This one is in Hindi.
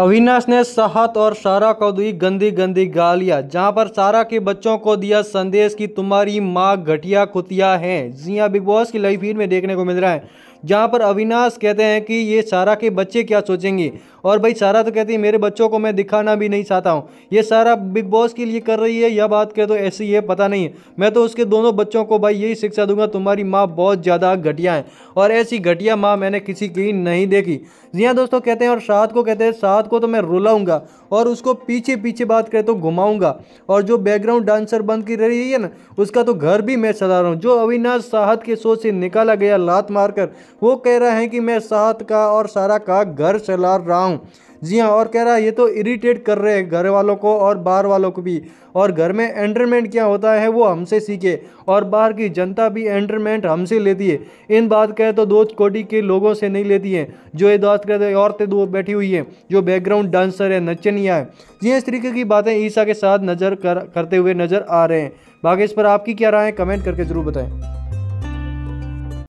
अविनाश ने सहत और सारा को दी गंदी गंदी गालियां जहां पर सारा के बच्चों को दिया संदेश कि तुम्हारी माँ घटिया कुतिया है जी हाँ बिग बॉस की लाइव फीड में देखने को मिल रहा है जहाँ पर अविनाश कहते हैं कि ये सारा के बच्चे क्या सोचेंगे और भाई सारा तो कहती है मेरे बच्चों को मैं दिखाना भी नहीं चाहता हूँ ये सारा बिग बॉस के लिए कर रही है यह बात कह तो ऐसी ये पता नहीं है मैं तो उसके दोनों बच्चों को भाई यही शिक्षा दूंगा तुम्हारी माँ बहुत ज़्यादा घटिया है और ऐसी घटिया माँ मैंने किसी की नहीं देखी जी हाँ दोस्तों कहते हैं और साथ को कहते हैं साथ को तो मैं रुलाऊंगा और उसको पीछे पीछे बात करें तो घुमाऊंगा और जो बैकग्राउंड डांसर बंद की रही है ना उसका तो घर भी मैं सजा रहा हूँ जो अविनाश साहद के सोच से निकाला गया लात मारकर वो कह रहा है कि मैं साथ का और सारा का घर चला रहा हूँ जी हाँ और कह रहा है ये तो इरिटेट कर रहे हैं घर वालों को और बाहर वालों को भी और घर में एंटरमेंट क्या होता है वो हमसे सीखे और बाहर की जनता भी एंटरमेंट हमसे लेती है इन बात कहे तो दो कोटी के लोगों से नहीं लेती है जो ये दोस्त कहते औरतें दो बैठी हुई हैं जो बैकग्राउंड डांसर है नचनिया है जी हाँ, इस तरीके की बातें ईसा के साथ नज़र कर, करते हुए नज़र आ रहे हैं बाकी इस पर आपकी क्या राय है कमेंट करके ज़रूर बताएँ